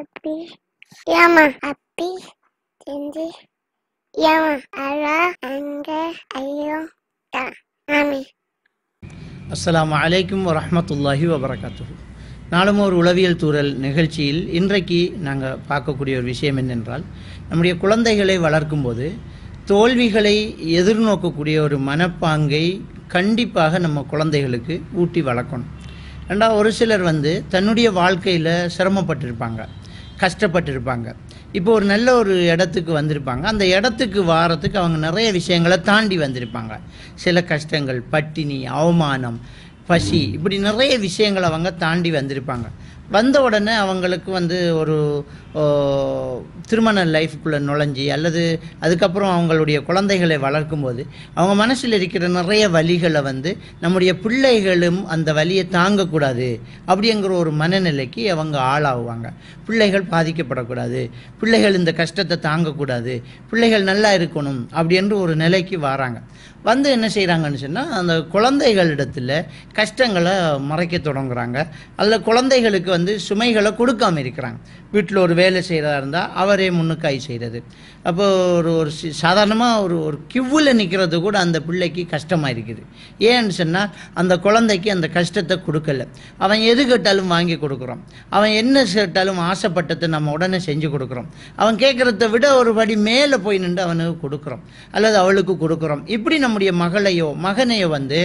அப்பி ஏமா அப்பி செஞ்சு ஏமா அலா அங்க ஐயோ ஆமி அஸ்லாம் வலைக்கம் வரமத்துல்லாஹி வபரகாத்து நாளும் ஒரு உளவியல் தூரல் நிகழ்ச்சியில் இன்றைக்கு நாங்கள் பார்க்கக்கூடிய ஒரு விஷயம் என்னென்றால் நம்முடைய குழந்தைகளை வளர்க்கும்போது தோல்விகளை எதிர்நோக்கக்கூடிய ஒரு மனப்பாங்கை கண்டிப்பாக நம்ம குழந்தைகளுக்கு ஊட்டி வளர்க்கணும் ரெண்டாவது ஒரு சிலர் வந்து தன்னுடைய வாழ்க்கையில் சிரமப்பட்டிருப்பாங்க கஷ்டப்பட்டிருப்பாங்க இப்போ ஒரு நல்ல ஒரு இடத்துக்கு வந்திருப்பாங்க அந்த இடத்துக்கு வாரத்துக்கு அவங்க நிறைய விஷயங்களை தாண்டி வந்திருப்பாங்க சில கஷ்டங்கள் பட்டினி அவமானம் பசி இப்படி நிறைய விஷயங்களை அவங்க தாண்டி வந்திருப்பாங்க வந்த உடனே அவங்களுக்கு வந்து ஒரு திருமண லைஃப்குள்ளே நுழைஞ்சி அல்லது அதுக்கப்புறம் அவங்களுடைய குழந்தைகளை வளர்க்கும்போது அவங்க மனசில் இருக்கிற நிறைய வழிகளை வந்து நம்முடைய பிள்ளைகளும் அந்த வழியை தாங்கக்கூடாது அப்படிங்கிற ஒரு மனநிலைக்கு அவங்க ஆளாகுவாங்க பிள்ளைகள் பாதிக்கப்படக்கூடாது பிள்ளைகள் இந்த கஷ்டத்தை தாங்கக்கூடாது பிள்ளைகள் நல்லா இருக்கணும் அப்படின்ற ஒரு நிலைக்கு வராங்க வந்து என்ன செய்கிறாங்கன்னு சொன்னால் அந்த குழந்தைகளிடத்தில் கஷ்டங்களை மறைக்க தொடங்குறாங்க அதில் குழந்தைகளுக்கு வந்து சுமைகளை கொடுக்காமல் இருக்கிறாங்க வீட்டில் ஒரு வேலை செய்கிறதா இருந்தால் அவரே முன்னுக்காய் செய்கிறது அப்போ ஒரு ஒரு சாதாரணமாக ஒரு ஒரு கிவ்வில் நிற்கிறது கூட அந்த பிள்ளைக்கு கஷ்டமாக இருக்குது ஏன்னு சொன்னால் அந்த குழந்தைக்கு அந்த கஷ்டத்தை கொடுக்கல அவன் எது கேட்டாலும் வாங்கி கொடுக்குறோம் அவன் என்ன கேட்டாலும் ஆசைப்பட்டதை நம்ம உடனே செஞ்சு கொடுக்குறோம் அவன் கேட்குறத விட ஒரு படி மேலே போய் நின்று அவனுக்கு கொடுக்குறோம் அல்லது அவளுக்கு கொடுக்குறோம் இப்படி நம்முடைய மகளையோ மகனையோ வந்து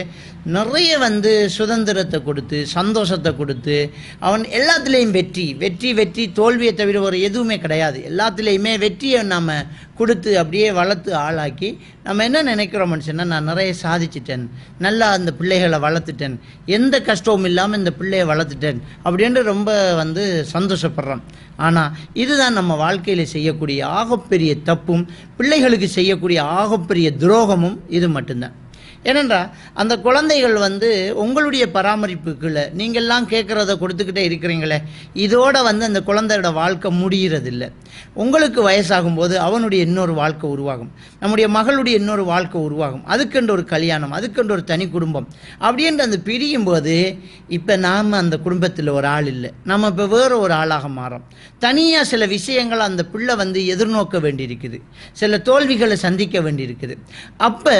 நிறைய வந்து சுதந்திரத்தை கொடுத்து சந்தோஷத்தை கொடுத்து அவன் எல்லாத்துலேயும் வெற்றி வெற்றி வெற்றி தோல்வியை தவிர ஒரு எதுவுமே கிடையாது எல்லாத்துலேயுமே வெற்றியை நம்ம கொடுத்து அப்படியே வளர்த்து ஆளாக்கி நம்ம என்ன நினைக்கிறோம் சொன்னால் நான் நிறைய சாதிச்சிட்டேன் நல்லா அந்த பிள்ளைகளை வளர்த்துட்டேன் எந்த கஷ்டமும் இல்லாமல் இந்த பிள்ளையை வளர்த்துட்டேன் அப்படின்ட்டு ரொம்ப வந்து சந்தோஷப்படுறோம் ஆனால் இதுதான் நம்ம வாழ்க்கையில் செய்யக்கூடிய ஆகப்பெரிய தப்பும் பிள்ளைகளுக்கு செய்யக்கூடிய ஆகப்பெரிய துரோகமும் இது மட்டும்தான் ஏனென்றால் அந்த குழந்தைகள் வந்து உங்களுடைய பராமரிப்புக்குள்ள நீங்கள்லாம் கேட்குறத கொடுத்துக்கிட்டே இருக்கிறீங்களே இதோட வந்து அந்த குழந்தையோட வாழ்க்கை முடிகிறதில்ல உங்களுக்கு வயசாகும்போது அவனுடைய இன்னொரு வாழ்க்கை உருவாகும் நம்முடைய மகளுடைய இன்னொரு வாழ்க்கை உருவாகும் அதுக்கென்று ஒரு கல்யாணம் அதுக்கென்று ஒரு தனி குடும்பம் அப்படின்ற அந்த பிரியும் போது இப்போ நாம் அந்த குடும்பத்தில் ஒரு ஆள் இல்லை நம்ம இப்போ வேறு ஒரு ஆளாக மாறோம் தனியாக சில விஷயங்களை அந்த பிள்ளை வந்து எதிர்நோக்க வேண்டியிருக்குது சில தோல்விகளை சந்திக்க வேண்டியிருக்குது அப்போ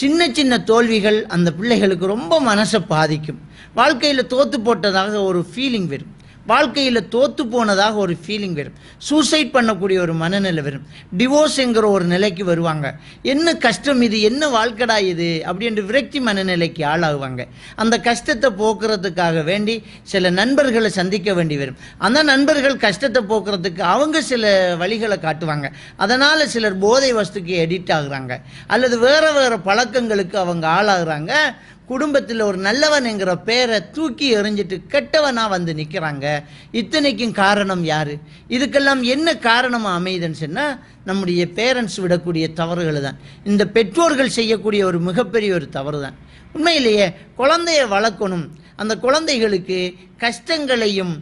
சின்ன சின்ன சின்ன தோல்விகள் அந்த பிள்ளைகளுக்கு ரொம்ப மனசை பாதிக்கும் வாழ்க்கையில் தோற்று போட்டதாக ஒரு ஃபீலிங் வரும் வாழ்க்கையில் தோற்று போனதாக ஒரு ஃபீலிங் வரும் சூசைட் பண்ணக்கூடிய ஒரு மனநிலை வரும் டிவோர்ஸுங்கிற ஒரு நிலைக்கு வருவாங்க என்ன கஷ்டம் இது என்ன வாழ்க்கடா இது என்று விரக்தி மனநிலைக்கு ஆளாகுவாங்க அந்த கஷ்டத்தை போக்குறதுக்காக வேண்டி சில நண்பர்களை சந்திக்க வேண்டி வரும் அந்த நண்பர்கள் கஷ்டத்தை போக்குறதுக்கு அவங்க சில வழிகளை காட்டுவாங்க அதனால் சிலர் போதை வஸ்துக்கு எடிட் ஆகுறாங்க அல்லது வேறு வேறு பழக்கங்களுக்கு அவங்க ஆளாகிறாங்க குடும்பத்தில் ஒரு நல்லவன் என்கிற பேரை தூக்கி எறிஞ்சிட்டு கெட்டவனாக வந்து நிற்கிறாங்க இத்தனைக்கும் காரணம் யார் இதுக்கெல்லாம் என்ன காரணமாக அமையுதுன்னு சொன்னால் நம்முடைய பேரண்ட்ஸ் விடக்கூடிய தவறுகள் தான் இந்த பெற்றோர்கள் செய்யக்கூடிய ஒரு மிகப்பெரிய ஒரு தவறு தான் உண்மையிலேயே குழந்தைய வளர்க்கணும் அந்த குழந்தைகளுக்கு கஷ்டங்களையும்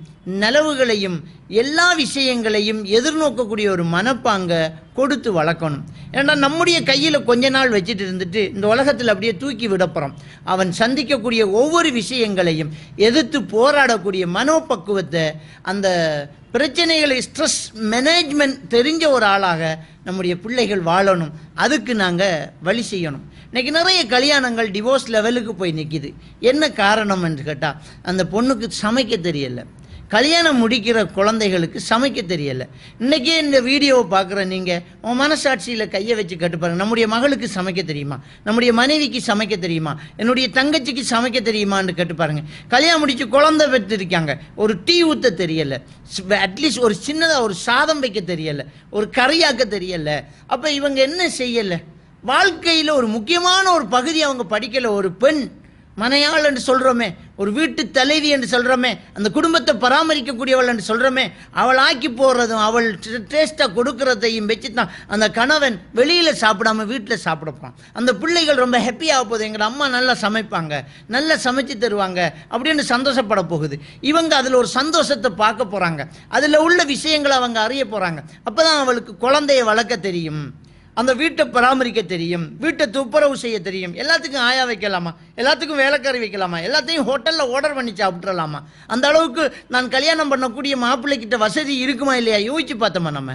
நலவுகளையும் எல்லா விஷயங்களையும் எதிர்நோக்கக்கூடிய ஒரு மனப்பாங்க கொடுத்து வளர்க்கணும் ஏன்னா நம்முடைய கையில் கொஞ்ச நாள் வச்சுட்டு இருந்துட்டு இந்த உலகத்தில் அப்படியே தூக்கி விடப்புறோம் அவன் சந்திக்கக்கூடிய ஒவ்வொரு விஷயங்களையும் எதிர்த்து போராடக்கூடிய மனோபக்குவத்தை அந்த பிரச்சனைகளை ஸ்ட்ரெஸ் மேனேஜ்மெண்ட் தெரிஞ்ச ஒரு ஆளாக நம்முடைய பிள்ளைகள் வாழணும் அதுக்கு நாங்கள் வழி செய்யணும் இன்றைக்கி நிறைய கல்யாணங்கள் டிவோர்ஸ் லெவலுக்கு போய் நிற்கிது என்ன காரணம் என்று கேட்டால் அந்த பொண்ணுக்கு சமைக்க தெரியலை கல்யாணம் முடிக்கிற குழந்தைகளுக்கு சமைக்க தெரியலை இன்றைக்கே இந்த வீடியோவை பார்க்குற நீங்கள் உன் மனசாட்சியில் கையை வச்சு கட்டுப்பாருங்க நம்முடைய மகளுக்கு சமைக்க தெரியுமா நம்முடைய மனைவிக்கு சமைக்க தெரியுமா என்னுடைய தங்கச்சிக்கு சமைக்க தெரியுமான்னு கேட்டுப்பாருங்க கல்யாணம் முடித்து குழந்தை பெற்றிருக்காங்க ஒரு டீ ஊற்ற தெரியலை அட்லீஸ்ட் ஒரு சின்னதாக ஒரு சாதம் வைக்க தெரியலை ஒரு கறியாக்க தெரியலை அப்போ இவங்க என்ன செய்யலை வாழ்க்கையில் ஒரு முக்கியமான ஒரு பகுதி அவங்க படிக்கலை ஒரு பெண் மனையாள் என்று சொல்கிறோமே ஒரு வீட்டு தலைவி என்று சொல்கிறோமே அந்த குடும்பத்தை பராமரிக்கக்கூடியவள் என்று சொல்கிறோமே அவள் ஆக்கி போடுறதும் அவள் டேஸ்ட்டாக கொடுக்கறதையும் வச்சு தான் அந்த கணவன் வெளியில் சாப்பிடாம வீட்டில் சாப்பிடப்பான் அந்த பிள்ளைகள் ரொம்ப ஹாப்பியாக போகுது எங்கள் அம்மா நல்லா சமைப்பாங்க நல்லா சமைச்சு தருவாங்க அப்படின்னு சந்தோஷப்பட போகுது இவங்க அதில் ஒரு சந்தோஷத்தை பார்க்க போகிறாங்க அதில் உள்ள விஷயங்களை அவங்க அறிய போகிறாங்க அப்போ தான் அவளுக்கு குழந்தைய வளர்க்க தெரியும் அந்த வீட்டை பராமரிக்க தெரியும் வீட்டை துப்புரவு செய்ய தெரியும் எல்லாத்துக்கும் ஆயா வைக்கலாமா எல்லாத்துக்கும் வேலைக்காரி வைக்கலாமா எல்லாத்தையும் ஹோட்டலில் ஆர்டர் பண்ணி சாப்பிட்றலாமா அந்த அளவுக்கு நான் கல்யாணம் பண்ணக்கூடிய மாப்பிள்ளைக்கிட்ட வசதி இருக்குமா இல்லையா யோசிச்சு பார்த்தோமா நம்ம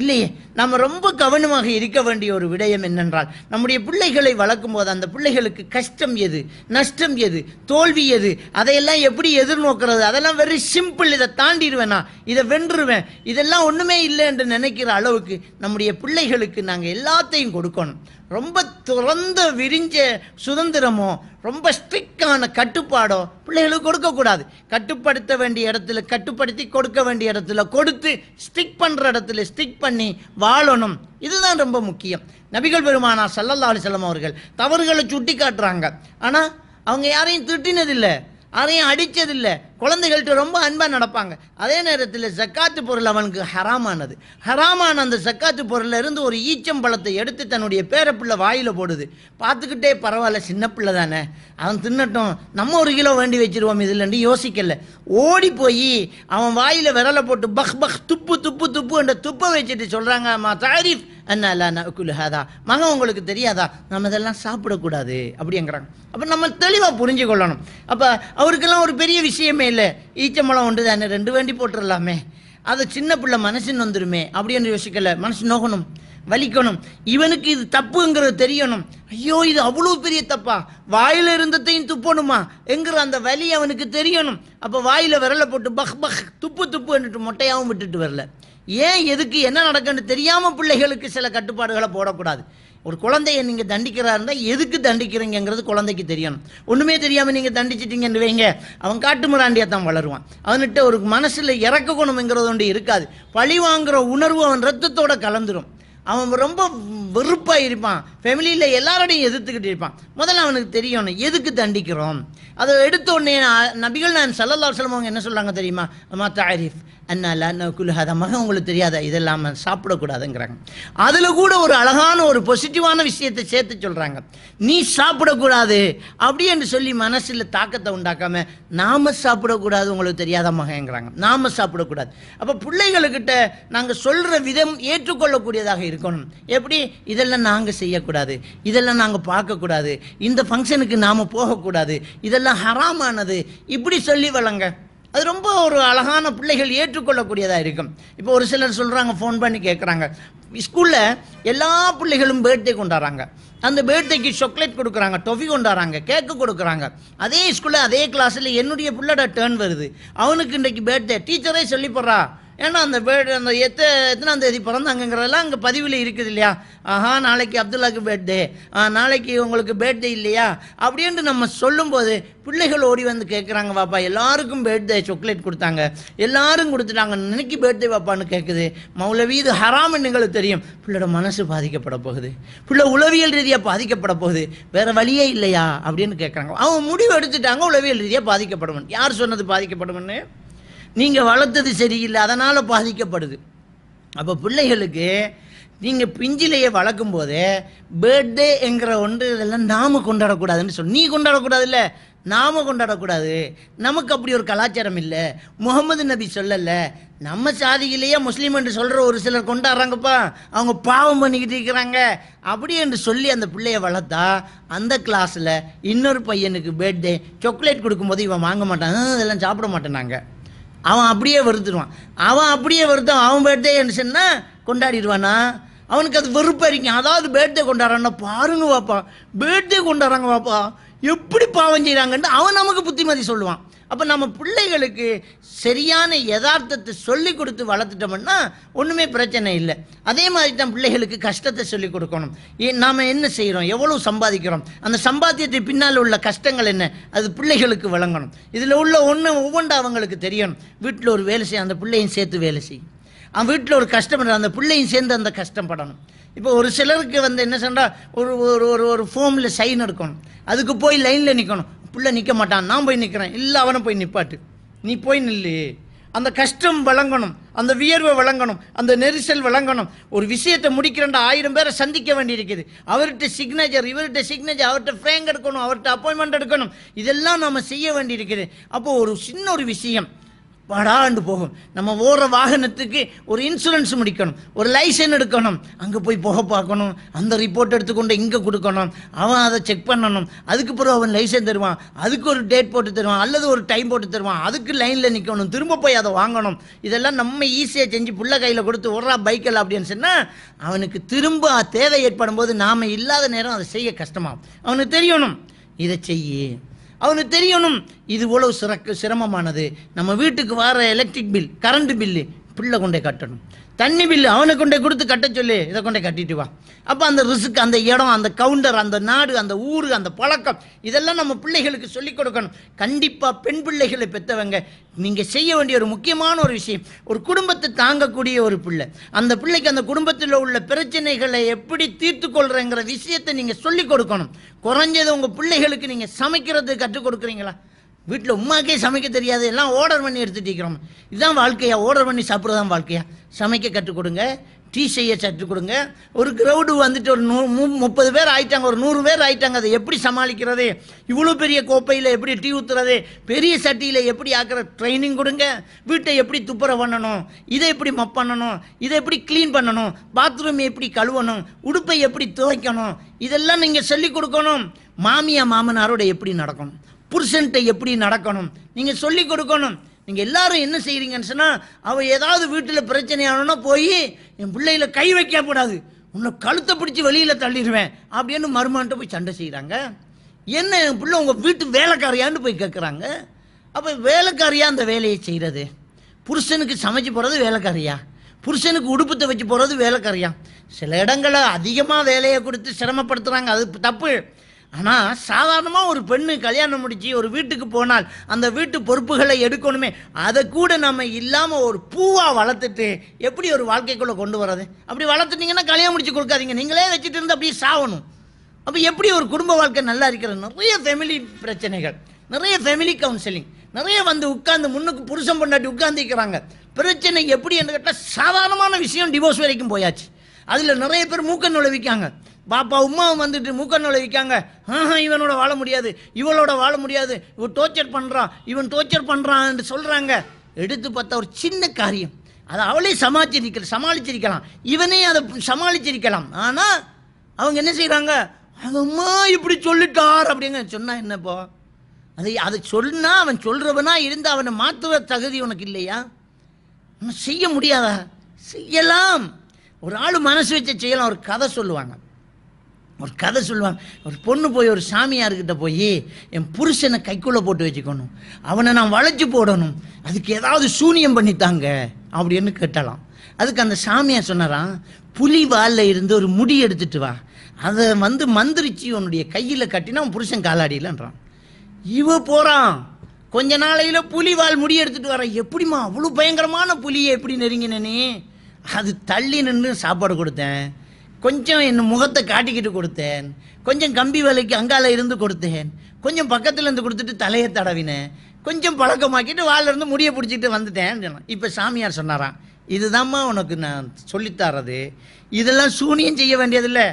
இல்லையே நாம் ரொம்ப கவனமாக இருக்க வேண்டிய ஒரு விடயம் என்னென்றால் நம்முடைய பிள்ளைகளை வளர்க்கும் போது அந்த பிள்ளைகளுக்கு கஷ்டம் எது நஷ்டம் எது தோல்வி எது அதையெல்லாம் எப்படி எதிர்நோக்கிறது அதெல்லாம் வெரி சிம்பிள் இதை தாண்டிடுவேனா இதை வென்றுருவேன் இதெல்லாம் ஒன்றுமே இல்லை என்று நினைக்கிற அளவுக்கு நம்முடைய பிள்ளைகளுக்கு நாங்கள் எல்லாத்தையும் கொடுக்கணும் ரொம்ப திறந்த விரிஞ்ச சுதந்திரமோ ரொம்ப ஸ்ட்ரிக்டான கட்டுப்பாடோ பிள்ளைகளுக்கு கொடுக்கக்கூடாது கட்டுப்படுத்த வேண்டிய இடத்துல கட்டுப்படுத்தி கொடுக்க வேண்டிய இடத்துல கொடுத்து ஸ்டிக் பண்ணுற இடத்துல ஸ்டிக் பண்ணி வாழணும் இதுதான் ரொம்ப முக்கியம் நபிகள் பெருமானா சல்லல்லா அலிசல்லம் அவர்கள் தவறுகளை சுட்டி காட்டுறாங்க ஆனால் அவங்க யாரையும் திட்டினதில்லை யாரையும் அடித்ததில்லை குழந்தைகள்கிட்ட ரொம்ப அன்பாக நடப்பாங்க அதே நேரத்தில் சக்காத்து பொருள் அவனுக்கு ஹராமானது ஹராமான அந்த சக்காத்து பொருளில் இருந்து ஒரு ஈச்சம்பழத்தை எடுத்து தன்னுடைய பேரப்பிள்ளை வாயில் போடுது பார்த்துக்கிட்டே பரவாயில்ல சின்ன பிள்ளை தானே அவன் தின்னட்டும் நம்ம ஒரு கிலோ வேண்டி வச்சுருவோம் இதுலன்னு யோசிக்கல ஓடி போய் அவன் வாயில் விரலை போட்டு பஹ் பஹ் துப்பு துப்பு துப்பு என்ற துப்பை வச்சுட்டு சொல்கிறாங்க அம்மா தாரிஃப் அண்ணாலாதா மகன் உங்களுக்கு தெரியாதா நம்ம இதெல்லாம் சாப்பிடக்கூடாது அப்படிங்கிறாங்க அப்போ நம்ம தெளிவாக புரிஞ்சு கொள்ளணும் அப்போ அவருக்கெல்லாம் ஒரு பெரிய விஷயமே இல்லை ஈச்சம்பழம் ஒன்று தானே ரெண்டு வேண்டி போட்டுடலாமே அது சின்ன பிள்ளை மனசுன்னு வந்துருமே என்று யோசிக்கல மனசு நோகணும் வலிக்கணும் இவனுக்கு இது தப்புங்கிறது தெரியணும் ஐயோ இது அவ்வளோ பெரிய தப்பா வாயில இருந்ததையும் துப்பணுமா எங்கிற அந்த வலி அவனுக்கு தெரியணும் அப்போ வாயில விரலை போட்டு பஹ் பஹ் துப்பு துப்புன்னுட்டு மொட்டையாகவும் விட்டுட்டு வரல ஏன் எதுக்கு என்ன நடக்குன்னு தெரியாம பிள்ளைகளுக்கு சில கட்டுப்பாடுகளை போடக்கூடாது ஒரு குழந்தைய நீங்கள் தண்டிக்கிறாருன்னா எதுக்கு தண்டிக்கிறீங்கிறது குழந்தைக்கு தெரியணும் ஒன்றுமே தெரியாமல் நீங்கள் தண்டிச்சிட்டிங்கன்னு வைங்க அவன் காட்டு முராண்டியாக தான் வளருவான் அவன்கிட்ட ஒரு மனசில் இறக்க குணம்ங்கிறது ஒன்று இருக்காது பழி வாங்குகிற உணர்வு அவன் ரத்தத்தோட கலந்துடும் அவன் ரொம்ப வெறுப்பாக இருப்பான் ஃபேமிலியில் எல்லாரோடையும் எதிர்த்துக்கிட்டு இருப்பான் முதல்ல அவனுக்கு தெரியணும் எதுக்கு தண்டிக்கிறோம் அதை எடுத்த உடனே நபிகள் நான் சல்லல்லா சொல்லுவாங்க என்ன சொல்கிறாங்க தெரியுமா அம்மா தாரிஃப் அண்ணால நகுல் மகன் உங்களுக்கு தெரியாத இதெல்லாம் சாப்பிடக்கூடாதுங்கிறாங்க அதில் கூட ஒரு அழகான ஒரு பொசிட்டிவான விஷயத்தை சேர்த்து சொல்கிறாங்க நீ சாப்பிடக்கூடாது அப்படி என்று சொல்லி மனசில் தாக்கத்தை உண்டாக்காம நாம் சாப்பிடக்கூடாது உங்களுக்கு தெரியாத மகங்கிறாங்க நாம் சாப்பிடக்கூடாது அப்போ பிள்ளைகளுக்கிட்ட நாங்கள் சொல்கிற விதம் ஏற்றுக்கொள்ளக்கூடியதாக இருக்கணும் எப்படி இதெல்லாம் நாங்கள் செய்யக்கூடாது இதெல்லாம் நாங்கள் பார்க்கக்கூடாது இந்த ஃபங்க்ஷனுக்கு நாம் போகக்கூடாது இதெல்லாம் ஹராமானது இப்படி சொல்லி வளங்க அது ரொம்ப ஒரு அழகான பிள்ளைகள் ஏற்றுக்கொள்ளக்கூடியதாக இருக்கும் இப்போ ஒரு சிலர் சொல்கிறாங்க ஃபோன் பண்ணி கேட்குறாங்க ஸ்கூலில் எல்லா பிள்ளைகளும் பேர்த்டே கொண்டாடுறாங்க அந்த பேர்த்டேக்கு சாக்லேட் கொடுக்குறாங்க டொஃபி கொண்டாடுறாங்க கேக்கு கொடுக்குறாங்க அதே ஸ்கூலில் அதே கிளாஸில் என்னுடைய பிள்ளைட டேர்ன் வருது அவனுக்கு இன்றைக்கு பேர்த்டே டீச்சரே சொல்லிப்படுறா ஏன்னா அந்த பேர்டு அந்த எத்த எத்தனாம் தேதி அங்கங்கிறதெல்லாம் அங்கே பதிவில் இருக்குது இல்லையா ஆஹா நாளைக்கு அப்துல்லாக்கு பேர்தே நாளைக்கு உங்களுக்கு பேர்தே இல்லையா அப்படின்ட்டு நம்ம சொல்லும்போது பிள்ளைகள் ஓடி வந்து கேட்குறாங்க பாப்பா எல்லாருக்கும் பேர்தே சாக்லேட் கொடுத்தாங்க எல்லாரும் கொடுத்துட்டாங்க நினைக்கி பேர்தே பாப்பான்னு கேட்குது மௌலவி இது ஹராம்னு எங்களுக்கு தெரியும் பிள்ளோட மனசு பாதிக்கப்பட போகுது பிள்ளை உளவியல் ரீதியாக பாதிக்கப்பட போகுது வேறு வழியே இல்லையா அப்படின்னு கேட்குறாங்க அவங்க முடிவு எடுத்துட்டாங்க உளவியல் ரீதியாக பாதிக்கப்படும் யார் சொன்னது பாதிக்கப்படும்னு நீங்கள் வளர்த்தது சரியில்லை அதனால் பாதிக்கப்படுது அப்போ பிள்ளைகளுக்கு நீங்கள் பிஞ்சிலேயே வளர்க்கும் போதே பேர்தே என்கிற ஒன்று இதெல்லாம் நாம் கொண்டாடக்கூடாதுன்னு சொல்லி நீ கொண்டாடக்கூடாது இல்லை நாம் கொண்டாடக்கூடாது நமக்கு அப்படி ஒரு கலாச்சாரம் இல்லை முகமது நபி சொல்லலை நம்ம சாதியிலேயே முஸ்லீம் என்று சொல்கிற ஒரு சிலர் கொண்டாடுறாங்கப்பா அவங்க பாவம் பண்ணிக்கிட்டு இருக்கிறாங்க அப்படி என்று சொல்லி அந்த பிள்ளையை வளர்த்தா அந்த கிளாஸில் இன்னொரு பையனுக்கு பேர்தே சாக்லேட் கொடுக்கும்போது இவன் வாங்க மாட்டான் அதெல்லாம் சாப்பிட மாட்டேனாங்க அவன் அப்படியே வருத்துடுவான் அவன் அப்படியே வருத்தான் அவன் பேர்தே என்ன சொன்னால் கொண்டாடிடுவானா அவனுக்கு அது வெறுப்பறிக்கும் அதாவது பேர்தே கொண்டாடுறான்னா பாருங்க வாப்பா பேர்தே கொண்டாடுறாங்க வாப்பா எப்படி பாவம் செய்கிறாங்கன்ட்டு அவன் நமக்கு புத்திமதி சொல்லுவான் அப்போ நம்ம பிள்ளைகளுக்கு சரியான யதார்த்தத்தை சொல்லி கொடுத்து வளர்த்துட்டோம்னா ஒன்றுமே பிரச்சனை இல்லை அதே மாதிரி தான் பிள்ளைகளுக்கு கஷ்டத்தை சொல்லிக் கொடுக்கணும் நாம் என்ன செய்கிறோம் எவ்வளோ சம்பாதிக்கிறோம் அந்த சம்பாத்தியத்தை பின்னால் உள்ள கஷ்டங்கள் என்ன அது பிள்ளைகளுக்கு வழங்கணும் இதில் உள்ள ஒன்று ஒவ்வொன்றா அவங்களுக்கு தெரியணும் வீட்டில் ஒரு வேலை செய்ய அந்த பிள்ளையும் சேர்த்து வேலை செய்யும் அவன் வீட்டில் ஒரு கஷ்டப்படுற அந்த பிள்ளையும் சேர்ந்து அந்த கஷ்டப்படணும் இப்போ ஒரு சிலருக்கு வந்து என்ன சொன்னால் ஒரு ஒரு ஒரு ஒரு ஃபோமில் சைன் எடுக்கணும் அதுக்கு போய் லைனில் நிற்கணும் பிள்ளை நிற்க மாட்டான் நான் போய் நிற்கிறேன் இல்லை அவனை போய் நிற்பாட்டு நீ போய் நில்லு அந்த கஷ்டம் விளங்கணும் அந்த வியர்வை விளங்கணும் அந்த நெரிசல் விளங்கணும் ஒரு விஷயத்தை முடிக்கிறேன்டா ஆயிரம் பேரை சந்திக்க வேண்டியிருக்குது அவர்கிட்ட சிக்னேச்சர் இவர்கிட்ட சிக்னேச்சர் அவர்கிட்ட ஃப்ரேங்க் எடுக்கணும் அவர்கிட்ட அப்பாயின்மெண்ட் எடுக்கணும் இதெல்லாம் நம்ம செய்ய வேண்டியிருக்குது அப்போது ஒரு சின்ன ஒரு விஷயம் படாண்டு போகும் நம்ம ஓடுற வாகனத்துக்கு ஒரு இன்சூரன்ஸ் முடிக்கணும் ஒரு லைசன் எடுக்கணும் அங்கே போய் புகை பார்க்கணும் அந்த ரிப்போர்ட் எடுத்துக்கொண்டு இங்கே கொடுக்கணும் அவன் அதை செக் பண்ணணும் அதுக்கு பிறகு அவன் லைசன் தருவான் அதுக்கு ஒரு டேட் போட்டு தருவான் அல்லது ஒரு டைம் போட்டு தருவான் அதுக்கு லைனில் நிற்கணும் திரும்ப போய் அதை வாங்கணும் இதெல்லாம் நம்ம ஈஸியாக செஞ்சு புள்ள கையில் கொடுத்து ஓடுறா பைக்கில் அப்படின்னு சொன்னால் அவனுக்கு திரும்ப தேவை ஏற்படும் போது நாம் இல்லாத நேரம் அதை செய்ய கஷ்டமாகும் அவனுக்கு தெரியணும் இதை செய்யி அவனுக்கு தெரியணும் இது இவ்வளவு சிரமமானது நம்ம வீட்டுக்கு வர எலக்ட்ரிக் பில் கரண்ட் பில்லு பிள்ளை கொண்டே கட்டணும் தண்ணி பில்லு அவனை கொண்டே கொடுத்து கட்ட சொல்லி இதை கொண்டே கட்டிட்டு வா அப்போ அந்த ரிசுக்கு அந்த இடம் அந்த கவுண்டர் அந்த நாடு அந்த ஊர் அந்த பழக்கம் இதெல்லாம் நம்ம பிள்ளைகளுக்கு சொல்லிக் கொடுக்கணும் கண்டிப்பாக பெண் பிள்ளைகளை பெற்றவங்க நீங்கள் செய்ய வேண்டிய ஒரு முக்கியமான ஒரு விஷயம் ஒரு குடும்பத்தை தாங்கக்கூடிய ஒரு பிள்ளை அந்த பிள்ளைக்கு அந்த குடும்பத்தில் உள்ள பிரச்சனைகளை எப்படி தீர்த்து கொள்கிறேங்கிற விஷயத்தை நீங்கள் சொல்லிக் கொடுக்கணும் குறைஞ்சது உங்கள் பிள்ளைகளுக்கு நீங்கள் சமைக்கிறது கற்றுக் கொடுக்குறீங்களா வீட்டில் உமாக்கே சமைக்க தெரியாது எல்லாம் ஆர்டர் பண்ணி எடுத்துட்டிருக்கிறோம் இதுதான் வாழ்க்கையா ஆர்டர் பண்ணி சாப்பிட்றதான் வாழ்க்கையா சமைக்க கற்றுக் கொடுங்க டீ செய்ய சற்று கொடுங்க ஒரு க்ரௌடு வந்துட்டு ஒரு நூ முப்பது பேர் ஆயிட்டாங்க ஒரு நூறு பேர் ஆயிட்டாங்க அதை எப்படி சமாளிக்கிறது இவ்வளோ பெரிய கோப்பையில் எப்படி டீ ஊற்றுறது பெரிய சட்டியில் எப்படி ஆக்கிற ட்ரைனிங் கொடுங்க வீட்டை எப்படி துப்புரை பண்ணணும் இதை எப்படி மப் பண்ணணும் இதை எப்படி க்ளீன் பண்ணணும் பாத்ரூம் எப்படி கழுவணும் உடுப்பை எப்படி துவைக்கணும் இதெல்லாம் நீங்கள் சொல்லிக் கொடுக்கணும் மாமியா மாமனாரோட எப்படி நடக்கணும் புருஷன்ட்ட எப்படி நடக்கணும் நீங்கள் சொல்லி கொடுக்கணும் நீங்கள் எல்லாரும் என்ன செய்கிறீங்கன்னு சொன்னால் அவள் ஏதாவது வீட்டில் பிரச்சனை ஆகணும்னா போய் என் பிள்ளைகளை கை வைக்கக்கூடாது உன்னை கழுத்தை பிடிச்சி வெளியில் தள்ளிடுவேன் அப்படின்னு மருமான்ட்ட போய் சண்டை செய்கிறாங்க என்ன என் பிள்ளை உங்கள் வீட்டு வேலைக்காரியான்னு போய் கேட்குறாங்க அப்போ வேலைக்காரியா அந்த வேலையை செய்கிறது புருஷனுக்கு சமைச்சு போகிறது வேலைக்காரியா புருஷனுக்கு உடுப்பு வச்சு போகிறது வேலைக்காரியா சில இடங்களில் அதிகமாக வேலையை கொடுத்து சிரமப்படுத்துகிறாங்க அது தப்பு ஆனால் சாதாரணமாக ஒரு பெண்ணு கல்யாணம் முடிச்சு ஒரு வீட்டுக்கு போனால் அந்த வீட்டு பொறுப்புகளை எடுக்கணுமே அதை கூட நம்ம இல்லாமல் ஒரு பூவாக வளர்த்துட்டு எப்படி ஒரு வாழ்க்கைக்குள்ளே கொண்டு வர்றது அப்படி வளர்த்துட்டிங்கன்னா கல்யாணம் முடிச்சு கொடுக்காதீங்க நீங்களே வச்சுட்டு இருந்து அப்படியே சாகணும் அப்போ எப்படி ஒரு குடும்ப வாழ்க்கை நல்லா இருக்கிறது நிறைய ஃபெமிலி பிரச்சனைகள் நிறைய ஃபெமிலி கவுன்சிலிங் நிறைய வந்து உட்காந்து முன்னுக்கு புருஷம் பொண்டாட்டி உட்காந்துக்கிறாங்க பிரச்சனை எப்படி என்று கேட்டால் சாதாரணமான விஷயம் டிவோர்ஸ் வரைக்கும் போயாச்சு அதில் நிறைய பேர் மூக்க நுழைவிக்காங்க பாப்பா உமாவும் வந்துட்டு மூக்க நுழை வைக்காங்க இவனோட வாழ முடியாது இவளோட வாழ முடியாது இவன் டோர்ச்சர் பண்ணுறான் இவன் டோர்ச்சர் பண்ணுறான் என்று சொல்கிறாங்க எடுத்து பார்த்தா ஒரு சின்ன காரியம் அதை அவளே சமாளிச்சிருக்க சமாளிச்சிருக்கலாம் இவனே அதை சமாளிச்சிருக்கலாம் ஆனால் அவங்க என்ன செய்கிறாங்க அம்மா இப்படி சொல்லிட்டார் அப்படிங்க சொன்னா என்னப்போ அதை அதை சொன்னால் அவன் சொல்கிறவனா இருந்து அவனை மாற்றுவ தகுதி உனக்கு இல்லையா செய்ய முடியாதா செய்யலாம் ஒரு ஆள் மனசு வச்சு செய்யலாம் ஒரு கதை சொல்லுவாங்க ஒரு கதை சொல்லுவாங்க ஒரு பொண்ணு போய் ஒரு சாமியார்கிட்ட போய் என் புருஷனை கைக்குள்ளே போட்டு வச்சுக்கணும் அவனை நான் வளைச்சி போடணும் அதுக்கு ஏதாவது சூனியம் பண்ணித்தாங்க அப்படின்னு கேட்டலாம் அதுக்கு அந்த சாமியார் சொன்னாரான் புலி வாலில் இருந்து ஒரு முடி எடுத்துட்டு வா அதை வந்து மந்திரிச்சு உன்னுடைய கையில் கட்டினா அவன் புருஷன் காலாடியிலன்றான் இவ போகிறான் கொஞ்ச நாளையில் புலி வால் முடி எடுத்துகிட்டு வரான் எப்படிம்மா அவ்வளோ பயங்கரமான புலியை எப்படி நெருங்கினே அது தள்ளி நின்று சாப்பாடு கொடுத்தேன் கொஞ்சம் என் முகத்தை காட்டிக்கிட்டு கொடுத்தேன் கொஞ்சம் கம்பி வலைக்கு அங்கால இருந்து கொடுத்தேன் கொஞ்சம் பக்கத்துல இருந்து கொடுத்துட்டு தலையை தடவினேன் கொஞ்சம் பழக்கமாக்கிட்டு வாளிலிருந்து முடிய பிடிச்சிட்டு வந்துட்டேன் இப்போ சாமியார் சொன்னாராம் இதுதாம்மா உனக்கு நான் சொல்லித்தரது இதெல்லாம் சூனியம் செய்ய வேண்டியதில்லை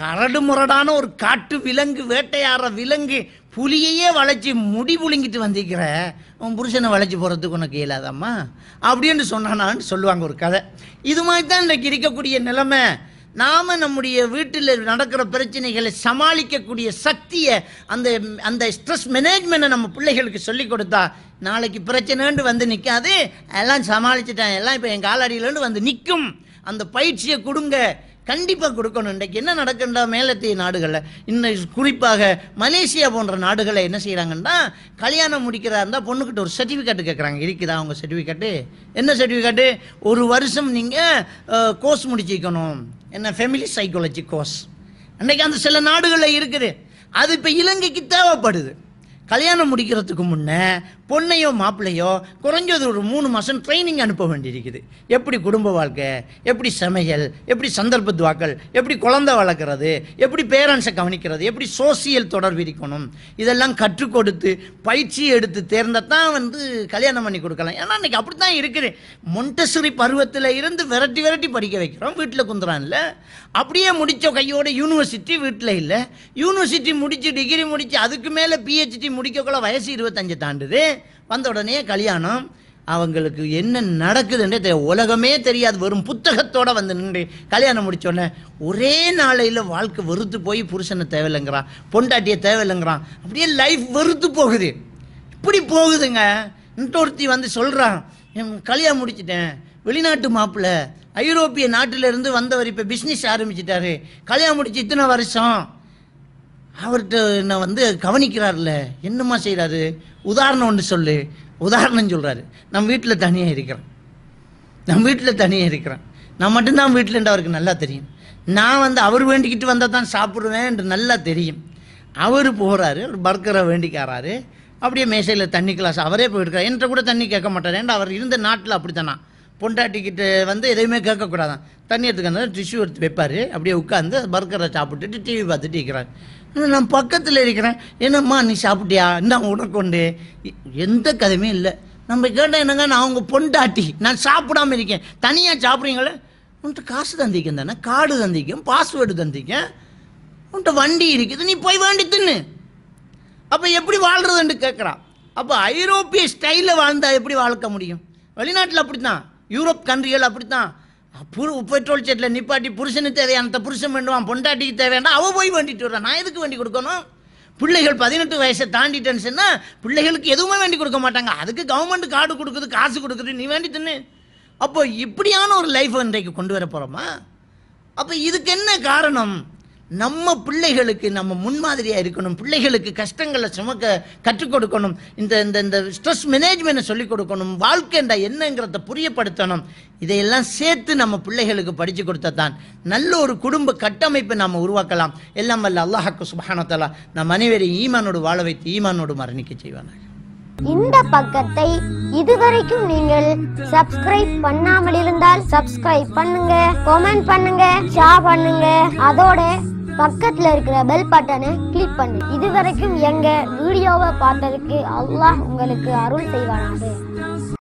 கரடு முரடான ஒரு காட்டு விலங்கு வேட்டையாடுற விலங்கு புலியையே வளைச்சி முடி புழுங்கிட்டு வந்திருக்கிற உன் புருஷனை வளைச்சி போகிறதுக்கு உனக்கு இயலாதாம்மா அப்படின்னு சொன்னானான்னு சொல்லுவாங்க ஒரு கதை இது மாதிரி தான் இன்றைக்கு இருக்கக்கூடிய நிலைமை நாம நம்முடைய வீட்டில் நடக்கிற பிரச்சனைகளை சமாளிக்கக்கூடிய சக்தியை அந்த அந்த ஸ்ட்ரெஸ் மேனேஜ்மெண்ட்டை நம்ம பிள்ளைகளுக்கு சொல்லி கொடுத்தா நாளைக்கு பிரச்சனைண்டு வந்து நிற்காது எல்லாம் சமாளிச்சிட்டேன் எல்லாம் இப்போ என் காலடியிலேருந்து வந்து நிற்கும் அந்த பயிற்சியை கொடுங்க கண்டிப்பாக கொடுக்கணும் இன்றைக்கு என்ன நடக்குண்டா மேலத்திய நாடுகளில் இன்னும் குறிப்பாக மலேசியா போன்ற நாடுகளை என்ன செய்கிறாங்கன்னா கல்யாணம் முடிக்கிறதா இருந்தால் பொண்ணுக்கிட்ட ஒரு சர்டிஃபிகேட்டு கேட்குறாங்க இருக்குதா அவங்க சர்டிஃபிகேட்டு என்ன சர்டிஃபிகேட்டு ஒரு வருஷம் நீங்கள் கோர்ஸ் முடிச்சிக்கணும் என்ன ஃபெமிலி சைக்காலஜி கோர்ஸ் அன்றைக்கி அந்த சில நாடுகளில் இருக்குது அது இப்போ இலங்கைக்கு தேவைப்படுது கல்யாணம் முடிக்கிறதுக்கு முன்னே பொண்ணையோ மாப்பிள்ளையோ குறைஞ்சது ஒரு மூணு மாதம் ட்ரைனிங் அனுப்ப வேண்டியிருக்குது எப்படி குடும்ப வாழ்க்கை எப்படி சமையல் எப்படி சந்தர்ப்பத்துவாக்கள் எப்படி குழந்தை வளர்க்குறது எப்படி பேரண்ட்ஸை கவனிக்கிறது எப்படி சோசியல் தொடர்பு இருக்கணும் இதெல்லாம் கற்றுக் கொடுத்து பயிற்சி எடுத்து தேர்ந்தால் தான் வந்து கல்யாணம் பண்ணி கொடுக்கலாம் ஏன்னா இன்றைக்கி அப்படி தான் இருக்குது மொண்டசுரி பருவத்தில் இருந்து விரட்டி விரட்டி படிக்க வைக்கிறோம் வீட்டில் குந்துறான்ல அப்படியே முடித்த கையோட யூனிவர்சிட்டி வீட்டில் இல்லை யூனிவர்சிட்டி முடித்து டிகிரி முடித்து அதுக்கு மேலே பிஹெச்டி முடிக்கக்குள்ள வயசு இருபத்தஞ்சு தாண்டுது வந்த உடனே கல்யாணம் அவங்களுக்கு என்ன நடக்குதுன்றே தெரியும் உலகமே தெரியாது வெறும் புத்தகத்தோடு வந்து நின்று கல்யாணம் முடித்தோடனே ஒரே நாளையில் வாழ்க்கை வெறுத்து போய் புருஷனை தேவையில்லைங்கிறான் பொண்டாட்டியை தேவையில்லைங்கிறான் அப்படியே லைஃப் வெறுத்து போகுது இப்படி போகுதுங்க இன்னொருத்தி வந்து சொல்கிறான் கல்யாணம் முடிச்சிட்டேன் வெளிநாட்டு மாப்பிள்ள ஐரோப்பிய நாட்டிலேருந்து வந்தவர் இப்போ பிஸ்னஸ் ஆரம்பிச்சிட்டாரு கல்யாணம் முடிச்சு இத்தனை வருஷம் அவர்கிட்ட என்னை வந்து கவனிக்கிறார்ல என்னம்மா செய்கிறாரு உதாரணம் ஒன்று சொல்லு உதாரணம் சொல்கிறாரு நம்ம வீட்டில் தனியாக இருக்கிறோம் நம்ம வீட்டில் தனியாக இருக்கிறோன் நான் மட்டும்தான் வீட்டில் அவருக்கு நல்லா தெரியும் நான் வந்து அவர் வேண்டிக்கிட்டு வந்தால் தான் சாப்பிடுவேன் என்று நல்லா தெரியும் அவர் போகிறாரு ஒரு பர்கரை வேண்டிக்காராரு அப்படியே மேசையில் தண்ணி கிளாஸ் அவரே போயிருக்காரு என்கிட்ட கூட தண்ணி கேட்க மாட்டார் ஏன்னா அவர் இருந்த நாட்டில் அப்படி தானா பொண்டாட்டிக்கிட்ட வந்து எதையுமே கேட்கக்கூடாதான் தண்ணி எடுத்துக்கிறது டிஷ்யூ எடுத்து வைப்பார் அப்படியே உட்காந்து பர்கரை சாப்பிட்டுட்டு டிவி பார்த்துட்டு இருக்கிறார் நான் பக்கத்தில் இருக்கிறேன் என்னம்மா நீ சாப்பிட்டியா இந்தா உனக்கு எந்த கதையுமே இல்லை நம்ம கேட்டால் என்னங்க நான் அவங்க பொண்டாட்டி நான் சாப்பிடாம இருக்கேன் தனியாக சாப்பிட்றீங்களே உன்ட்டு காசு தந்திக்கும் தானே காடு தந்திக்கும் பாஸ்வேர்டு தந்திக்கும் உன்ட்டு வண்டி இருக்குது நீ போய் வேண்டி தின்னு அப்போ எப்படி வாழ்கிறதுன்னு கேட்குறான் அப்போ ஐரோப்பிய ஸ்டைலில் வாழ்ந்தால் எப்படி வாழ்க்க முடியும் வெளிநாட்டில் அப்படி தான் யூரோப் கண்ட்ரிகள் அப்படி தான் பெட்ரோல் செட்டில் நிப்பாட்டி புருஷனுக்கு அந்த புருஷன் வேண்டுவான் பொண்டாட்டிக்கு தேவையான அவள் போய் வேண்டிட்டு வரான் நான் எதுக்கு வேண்டி கொடுக்கணும் பிள்ளைகள் பதினெட்டு வயசை தாண்டிட்டேன்னு சொன்னால் பிள்ளைகளுக்கு எதுவுமே வேண்டி கொடுக்க மாட்டாங்க அதுக்கு கவர்மெண்ட் கார்டு கொடுக்குது காசு கொடுக்குது நீ வேண்டி தின்னு அப்போ இப்படியான ஒரு லைஃப் இன்றைக்கு கொண்டு வர போகிறோமா அப்போ இதுக்கு என்ன காரணம் நம்ம பிள்ளைகளுக்கு நம்ம முன்மாதிரியாக இருக்கணும் பிள்ளைகளுக்கு கஷ்டங்களை சுமக்க கற்றுக் கொடுக்கணும் இந்த இந்த இந்த ஸ்ட்ரெஸ் மேனேஜ்மெண்ட்டை சொல்லிக் கொடுக்கணும் வாழ்க்கை இந்த என்னங்கிறத புரியப்படுத்தணும் இதையெல்லாம் சேர்த்து நம்ம பிள்ளைகளுக்கு படித்து கொடுத்தா தான் நல்ல ஒரு குடும்ப கட்டமைப்பை நாம் உருவாக்கலாம் எல்லாம் வல்ல அல்லாஹாக்கு சுபஹானத்தலா நம் அனைவரையும் ஈமானோடு வாழ வைத்து ஈமானோடு மரணிக்க செய்வானாக இந்த பக்கத்தை இதுவரைக்கும் நீங்கள் சப்ஸ்கிரைப் பண்ணாமல் இருந்தால் சப்ஸ்கிரைப் பண்ணுங்க கமெண்ட் பண்ணுங்க ஷேர் பண்ணுங்க அதோட பக்கத்தில் இருக்கிற பெல் பட்டனை கிளிக் பண்ணு இதுவரைக்கும் எங்க வீடியோவை பார்த்ததுக்கு அல்லாஹ் உங்களுக்கு அருள் செய்வானாங்க